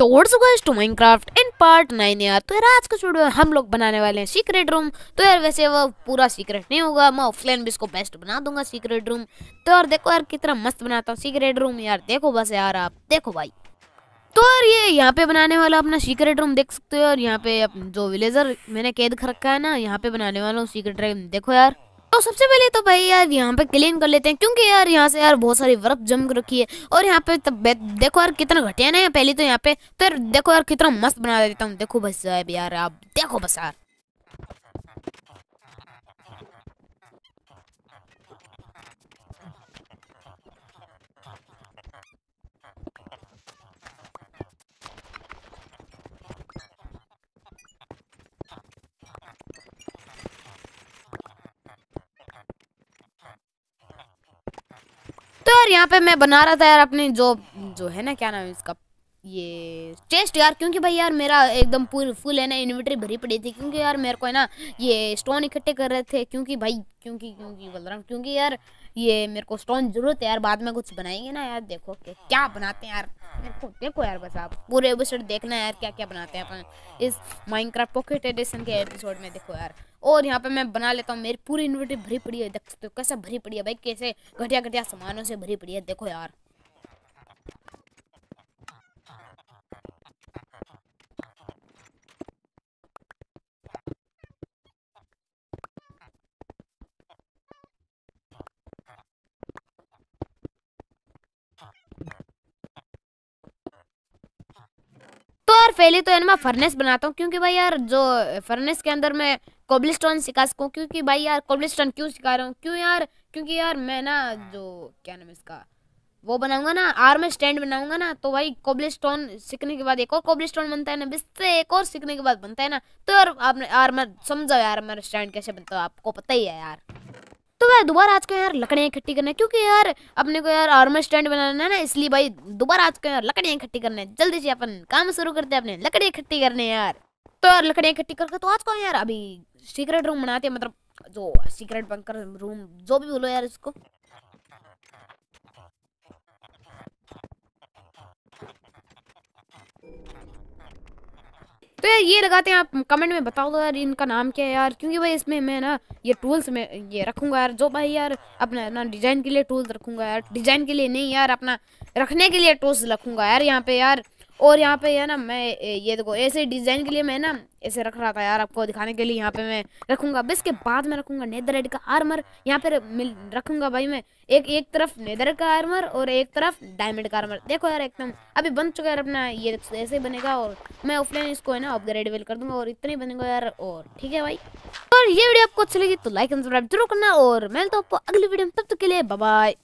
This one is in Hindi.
तो what's to Minecraft in part nine यार तो यार आज का वीडियो हम लोग बनाने वाले हैं सीक्रेट रूम तो यार वैसे वो पूरा सीक्रेट नहीं होगा मैं ऑफलाइन भी इसको बेस्ट बना दूंगा सीक्रेट रूम तो यार देखो यार कितना मस्त बनाता हूँ सीक्रेट रूम यार देखो बस यार आप देखो भाई तो यार ये यहाँ पे बनाने वाला अपना सीक्रेट रूम देख सकते हो और यहाँ पे जो विलेजर मैंने कैद रखा है ना यहाँ पे बनाने वाला हूँ सीक्रेट रूम देखो यार तो सबसे पहले तो भाई यार यहाँ पे क्लीन कर लेते हैं क्योंकि यार यहाँ से यार बहुत सारी बर्फ जम रखी है और यहाँ पे तब देखो यार कितना घटिया ना पहले तो यहाँ पे फिर देखो यार कितना मस्त बना देता हूँ देखो बस यार आप देखो बस यार यार यहाँ पे मैं बना रहा था यार अपनी जो जो है ना क्या नाम है इसका ये चेस्ट यार क्योंकि भाई यार मेरा एकदम पूरी फुल है ना इन्वेंटरी भरी पड़ी थी क्योंकि यार मेरे को है ना ये स्टोन इकट्ठे कर रहे थे क्योंकि भाई क्योंकि क्योंकि बोल रहा हूँ क्योंकि यार ये मेरे को स्टोन जरूरत है यार बाद में कुछ बनाएंगे ना यार देखो के क्या बनाते हैं यार देखो देखो यार बस आप पूरे एपिसोड देखना यार क्या क्या बनाते हैं अपन इस माइनक्राफ्ट पॉकेट एडिशन के एपिसोड में देखो यार और यहाँ पे मैं बना लेता हूँ मेरी पूरी इन्वर्टर भरी पड़ी है देख सकते हो कैसे भरी पड़ी है भाई कैसे घटिया घटिया सामानों से भरी पड़ी है देखो यार यार पहले तो मैं फर्नेस बनाता हूँ क्योंकि भाई यार जो फर्नेस के अंदर मैं स्टोन सिखा सकूँ क्योंकि भाई यार स्टोन क्यों सिखा रहा हूँ क्यों यार क्योंकि यार मैं ना हाँ। जो क्या नाम इसका वो बनाऊंगा ना आर्म स्टैंड बनाऊंगा ना तो भाई स्टोन सीखने के बाद एक और स्टोन बनता है ना बिस्से एक और सीखने के बाद बनता है ना तो यार आपने आर्मर समझो यार मेरा स्टैंड कैसे बनता है आपको पता ही है यार तो भाई दोबारा आज को यार लकड़ियाँ इकट्ठी करने क्योंकि यार अपने को यार आर्मर स्टैंड बनाना है ना इसलिए भाई दोबारा आज को यार लकड़ियाँ इकट्ठी करने जल्दी से अपन काम शुरू करते हैं अपने लकड़ियाँ इकट्ठी करने यार तो यार लकड़ियाँ इकट्ठी करके तो आज को यार अभी सीक्रेट रूम बनाते हैं मतलब जो सीक्रेट बनकर रूम जो भी बोलो यार इसको तो यार ये लगाते हैं आप कमेंट में बताओ तो यार इनका नाम क्या है यार क्योंकि भाई इसमें मैं ना ये टूल्स में ये रखूंगा यार जो भाई यार अपना ना डिज़ाइन के लिए टूल्स रखूंगा यार डिज़ाइन के लिए नहीं यार अपना रखने के लिए टूल्स रखूंगा यार यहाँ पे यार और यहाँ पे है ना मैं ये देखो ऐसे डिज़ाइन के लिए मैं ना ऐसे रख रहा था यार आपको दिखाने के लिए यहाँ पे मैं रखूंगा बस के बाद रखूंगा नेदर नेदरेड का आर्मर यहाँ पे मिल भाई मैं एक एक तरफ नेदर का आर्मर और एक तरफ डायमंड का आर्मर देखो यार एकदम अभी बन चुका है अपना ये ऐसे बनेगा और मैं ऑफलाइन इसको है ना अपग्रेड वेल कर दूंगा और इतना ही बनेगा यार और ठीक है भाई और ये वीडियो आपको अच्छी लगी तो लाइक एंड सब्सक्राइब जरूर करना और मैं तो आपको अगली वीडियो में तब तक के लिए बाय